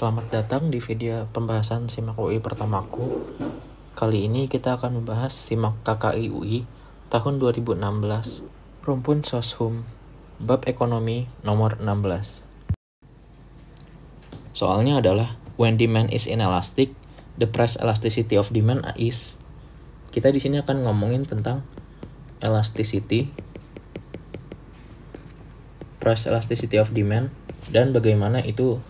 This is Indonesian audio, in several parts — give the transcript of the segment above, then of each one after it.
Selamat datang di video pembahasan SIMAK UI pertamaku. Kali ini kita akan membahas SIMAK KKI UI tahun 2016, Rumpun Soshum, Bab Ekonomi nomor 16. Soalnya adalah when demand is inelastic, the price elasticity of demand is. Kita di sini akan ngomongin tentang elasticity, price elasticity of demand, dan bagaimana itu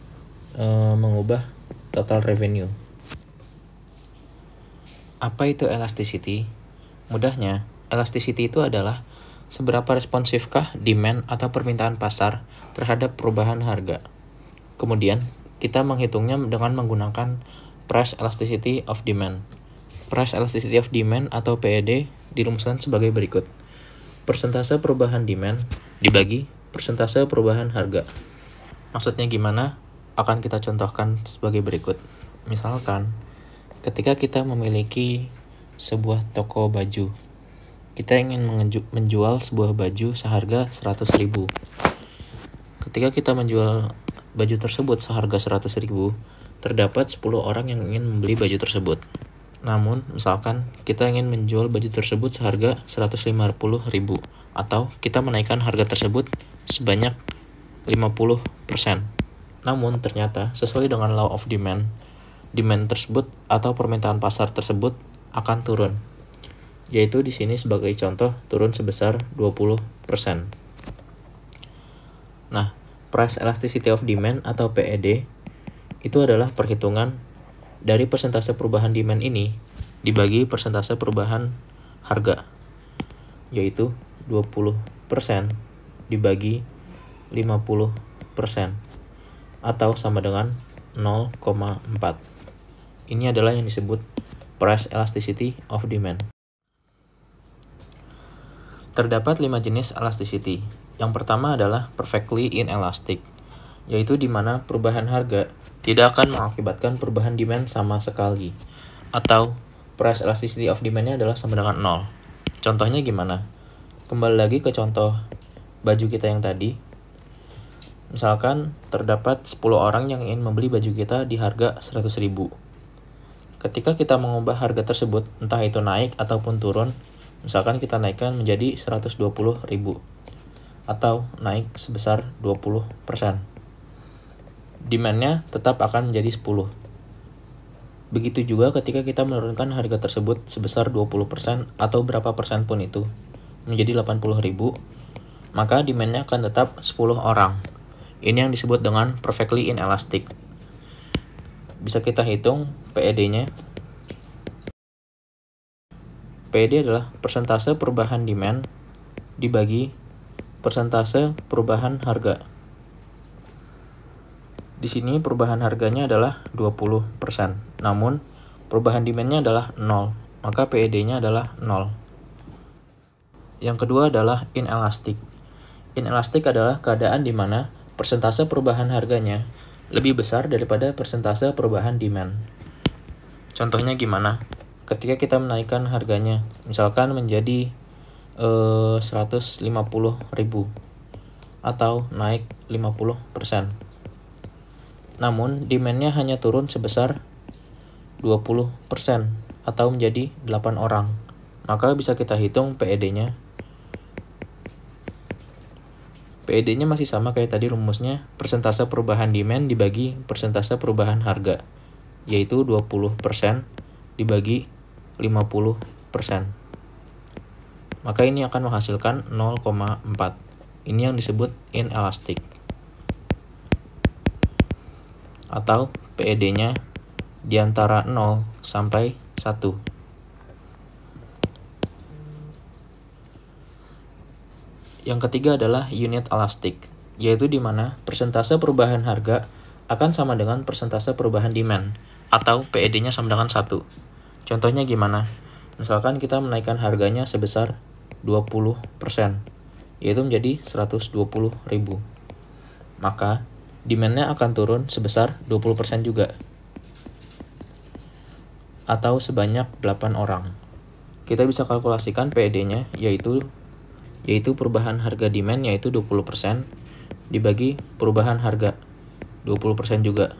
Eh, mengubah total revenue. Apa itu elasticity? Mudahnya, elasticity itu adalah seberapa responsifkah demand atau permintaan pasar terhadap perubahan harga. Kemudian, kita menghitungnya dengan menggunakan price elasticity of demand. Price elasticity of demand atau PED dirumuskan sebagai berikut. Persentase perubahan demand dibagi persentase perubahan harga. Maksudnya gimana? akan kita contohkan sebagai berikut. Misalkan, ketika kita memiliki sebuah toko baju, kita ingin menjual sebuah baju seharga ribu. Ketika kita menjual baju tersebut seharga ribu, terdapat 10 orang yang ingin membeli baju tersebut. Namun, misalkan kita ingin menjual baju tersebut seharga ribu, atau kita menaikkan harga tersebut sebanyak 50%. Namun ternyata sesuai dengan law of demand, demand tersebut atau permintaan pasar tersebut akan turun. Yaitu di sini sebagai contoh turun sebesar 20%. Nah, price elasticity of demand atau PED itu adalah perhitungan dari persentase perubahan demand ini dibagi persentase perubahan harga yaitu 20% dibagi 50% atau sama dengan 0,4. Ini adalah yang disebut price elasticity of demand. Terdapat lima jenis elasticity. Yang pertama adalah perfectly inelastic, yaitu di mana perubahan harga tidak akan mengakibatkan perubahan demand sama sekali. Atau price elasticity of demand-nya adalah sama dengan 0. Contohnya gimana? Kembali lagi ke contoh baju kita yang tadi, Misalkan terdapat 10 orang yang ingin membeli baju kita di harga 100 ribu. Ketika kita mengubah harga tersebut, entah itu naik ataupun turun, misalkan kita naikkan menjadi 120 ribu atau naik sebesar 20%. Demandnya tetap akan menjadi 10. Begitu juga ketika kita menurunkan harga tersebut sebesar 20% atau berapa persen pun itu menjadi 80 ribu, maka demandnya akan tetap 10 orang. Ini yang disebut dengan perfectly inelastic. Bisa kita hitung PED-nya. PED adalah persentase perubahan demand dibagi persentase perubahan harga. Di sini perubahan harganya adalah 20%, namun perubahan demand-nya adalah 0, maka PED-nya adalah 0. Yang kedua adalah inelastic. Inelastic adalah keadaan di mana persentase perubahan harganya lebih besar daripada persentase perubahan demand. Contohnya gimana? Ketika kita menaikkan harganya, misalkan menjadi eh, 150.000 atau naik 50%. Namun, demandnya hanya turun sebesar 20% atau menjadi 8 orang. Maka bisa kita hitung PED-nya PED-nya masih sama kayak tadi rumusnya, persentase perubahan demand dibagi persentase perubahan harga, yaitu 20% dibagi 50%. Maka ini akan menghasilkan 0,4. Ini yang disebut inelastic. Atau PED-nya di antara 0 sampai 1. Yang ketiga adalah unit elastik, yaitu di mana persentase perubahan harga akan sama dengan persentase perubahan demand, atau PED-nya sama dengan 1. Contohnya gimana? Misalkan kita menaikkan harganya sebesar 20%, yaitu menjadi 120.000. Maka, demand-nya akan turun sebesar 20% juga, atau sebanyak 8 orang. Kita bisa kalkulasikan PED-nya, yaitu yaitu perubahan harga demand yaitu 20% dibagi perubahan harga 20% juga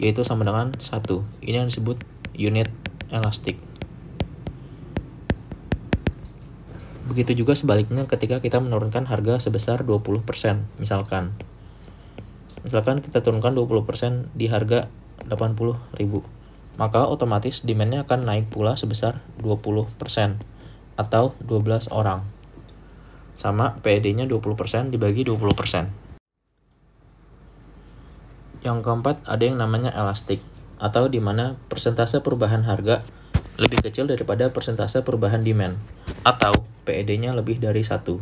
yaitu sama dengan 1. Ini yang disebut unit elastik. Begitu juga sebaliknya ketika kita menurunkan harga sebesar 20% misalkan. Misalkan kita turunkan 20% di harga 80 ribu maka otomatis demandnya akan naik pula sebesar 20% atau 12 orang sama PD-nya e 20% dibagi 20%. Yang keempat, ada yang namanya elastik atau di mana persentase perubahan harga lebih kecil daripada persentase perubahan demand atau PED-nya lebih dari satu.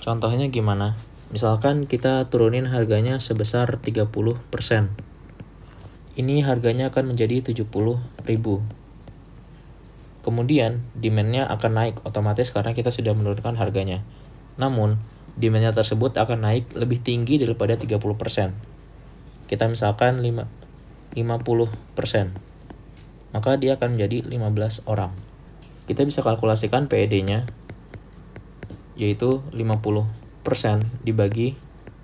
Contohnya gimana? Misalkan kita turunin harganya sebesar 30%. Ini harganya akan menjadi 70.000 Kemudian, demandnya akan naik otomatis karena kita sudah menurunkan harganya. Namun, demandnya tersebut akan naik lebih tinggi daripada 30%. Kita misalkan 5, 50%. Maka dia akan menjadi 15 orang. Kita bisa kalkulasikan PED-nya, yaitu 50% dibagi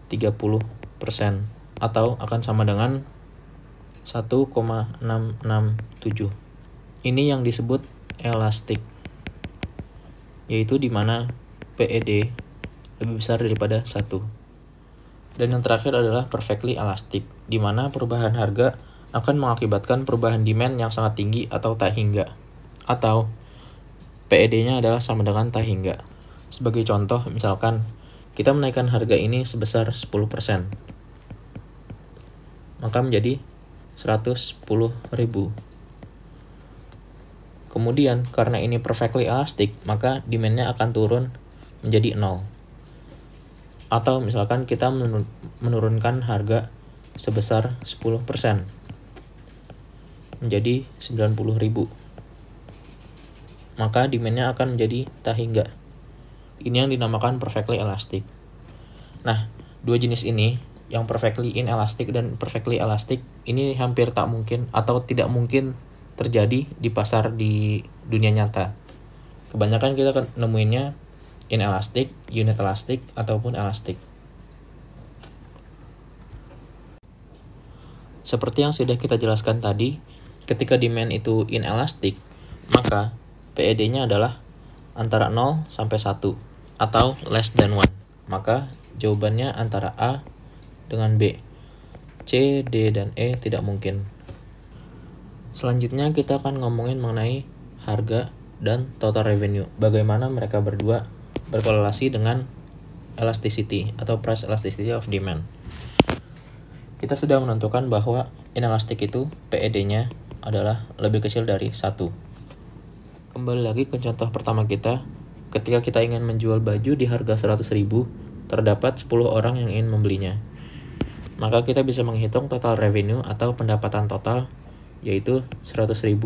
30% atau akan sama dengan 1,667. Ini yang disebut elastik, yaitu di mana PED lebih besar daripada satu. Dan yang terakhir adalah perfectly elastic, di mana perubahan harga akan mengakibatkan perubahan demand yang sangat tinggi atau tak hingga, atau PED-nya adalah sama dengan tak hingga. Sebagai contoh, misalkan kita menaikkan harga ini sebesar 10%, maka menjadi 110 ribu. Kemudian, karena ini perfectly elastic, maka demand-nya akan turun menjadi nol. Atau misalkan kita menurunkan harga sebesar 10% menjadi 90.000. Maka demand-nya akan menjadi tak hingga. Ini yang dinamakan perfectly elastic. Nah, dua jenis ini yang perfectly inelastic dan perfectly elastic ini hampir tak mungkin atau tidak mungkin terjadi di pasar di dunia nyata. Kebanyakan kita kan nemuinnya inelastik, unit elastik, ataupun elastik. Seperti yang sudah kita jelaskan tadi, ketika demand itu inelastik, maka PED-nya adalah antara 0 sampai 1 atau less than 1. Maka jawabannya antara A dengan B. C, D, dan E tidak mungkin. Selanjutnya kita akan ngomongin mengenai harga dan total revenue. Bagaimana mereka berdua berkorelasi dengan elasticity atau price elasticity of demand. Kita sudah menentukan bahwa inelastic itu PED-nya adalah lebih kecil dari satu. Kembali lagi ke contoh pertama kita, ketika kita ingin menjual baju di harga ribu, terdapat 10 orang yang ingin membelinya. Maka kita bisa menghitung total revenue atau pendapatan total yaitu 100.000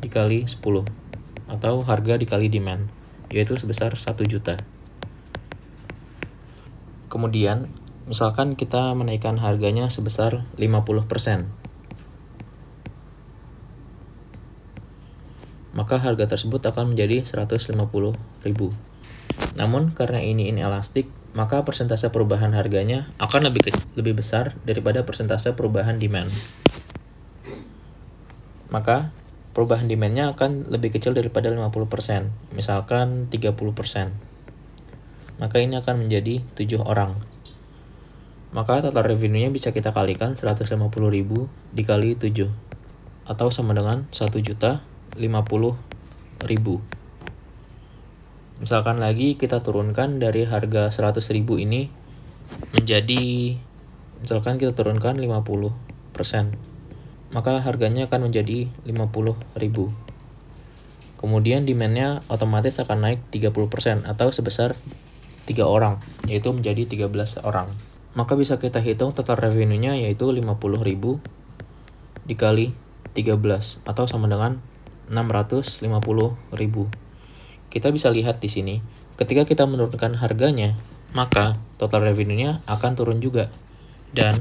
dikali 10 atau harga dikali demand yaitu sebesar 1 juta. Kemudian, misalkan kita menaikkan harganya sebesar 50%. Maka harga tersebut akan menjadi 150.000. Namun karena ini inelastik, maka persentase perubahan harganya akan lebih lebih besar daripada persentase perubahan demand maka perubahan demandnya akan lebih kecil daripada 50%, misalkan 30%. Maka ini akan menjadi 7 orang. Maka total revenue-nya bisa kita kalikan 150.000 dikali 7 atau sama dengan 1 juta Misalkan lagi kita turunkan dari harga 100.000 ini menjadi misalkan kita turunkan 50 persen maka harganya akan menjadi 50.000. Kemudian demand-nya otomatis akan naik 30% atau sebesar 3 orang, yaitu menjadi 13 orang. Maka bisa kita hitung total revenue-nya yaitu 50.000 dikali 13 atau sama dengan 650.000. Kita bisa lihat di sini, ketika kita menurunkan harganya, maka total revenue-nya akan turun juga. Dan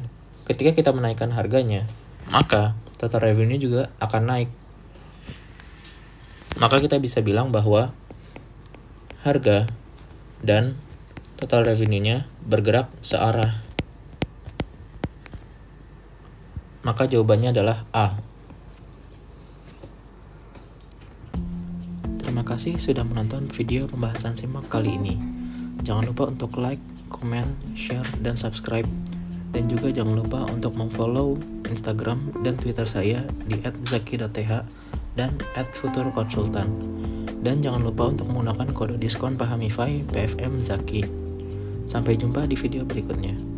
ketika kita menaikkan harganya, maka total revenue juga akan naik. Maka kita bisa bilang bahwa harga dan total revenue-nya bergerak searah. Maka jawabannya adalah A. Terima kasih sudah menonton video pembahasan simak kali ini. Jangan lupa untuk like, comment, share, dan subscribe. Dan juga jangan lupa untuk memfollow Instagram dan Twitter saya di @zaki.th dan @futurkonsultan. Dan jangan lupa untuk menggunakan kode diskon Pahamify PFM Zaki. Sampai jumpa di video berikutnya.